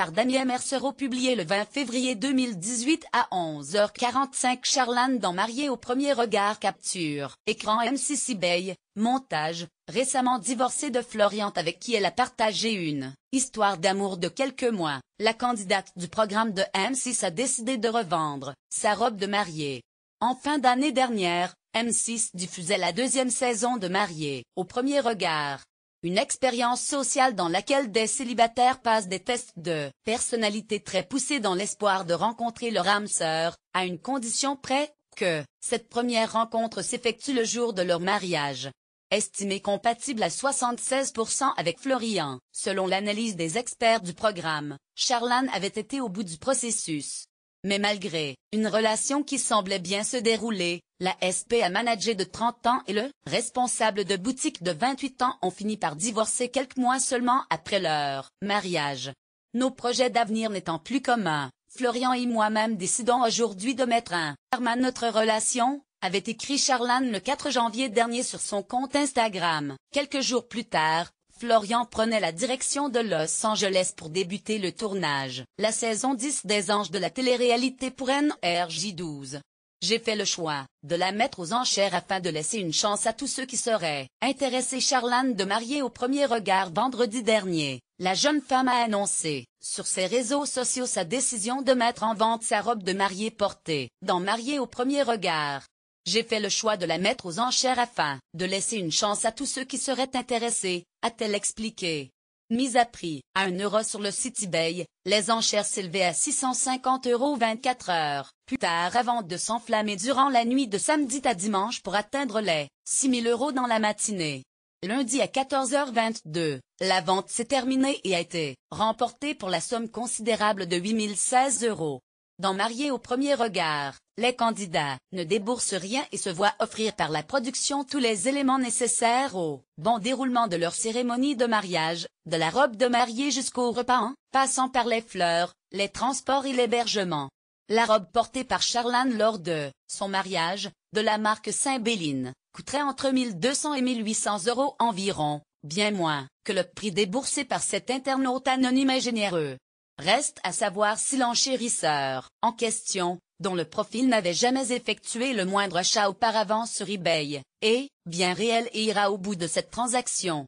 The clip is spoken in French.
par Damien Mercereau publié le 20 février 2018 à 11h45 Charlane dans Marié au premier regard capture. Écran M6 eBay, montage, récemment divorcée de Florian avec qui elle a partagé une histoire d'amour de quelques mois. La candidate du programme de M6 a décidé de revendre sa robe de mariée. En fin d'année dernière, M6 diffusait la deuxième saison de Marié au premier regard une expérience sociale dans laquelle des célibataires passent des tests de personnalité très poussés dans l'espoir de rencontrer leur âme sœur, à une condition près que cette première rencontre s'effectue le jour de leur mariage. Estimé compatible à 76% avec Florian, selon l'analyse des experts du programme, Charlane avait été au bout du processus. Mais malgré une relation qui semblait bien se dérouler, la SP a managé de 30 ans et le responsable de boutique de 28 ans ont fini par divorcer quelques mois seulement après leur mariage. Nos projets d'avenir n'étant plus communs, Florian et moi-même décidons aujourd'hui de mettre un terme à notre relation, avait écrit Charlane le 4 janvier dernier sur son compte Instagram. Quelques jours plus tard, Florian prenait la direction de Los Angeles pour débuter le tournage. La saison 10 des Anges de la télé-réalité pour NRJ12. J'ai fait le choix de la mettre aux enchères afin de laisser une chance à tous ceux qui seraient intéressés. Charlane de marier au premier regard vendredi dernier. La jeune femme a annoncé sur ses réseaux sociaux sa décision de mettre en vente sa robe de mariée portée dans Marier au premier regard. J'ai fait le choix de la mettre aux enchères afin de laisser une chance à tous ceux qui seraient intéressés, a-t-elle expliqué. Mise à prix, à 1 euro sur le site eBay, les enchères s'élevaient à 650 euros 24 heures. Plus tard, avant de s'enflammer durant la nuit de samedi à dimanche pour atteindre les 6 000 euros dans la matinée. Lundi à 14h22, la vente s'est terminée et a été remportée pour la somme considérable de 8016 euros. Dans Marié au premier regard, les candidats ne déboursent rien et se voient offrir par la production tous les éléments nécessaires au bon déroulement de leur cérémonie de mariage, de la robe de mariée jusqu'au repas passant par les fleurs, les transports et l'hébergement. La robe portée par Charlane lors de son mariage, de la marque Saint-Béline, coûterait entre 1200 et 1800 euros environ, bien moins que le prix déboursé par cet internaute anonyme et généreux. Reste à savoir si l'enchérisseur en question dont le profil n'avait jamais effectué le moindre achat auparavant sur eBay, et bien réel et ira au bout de cette transaction.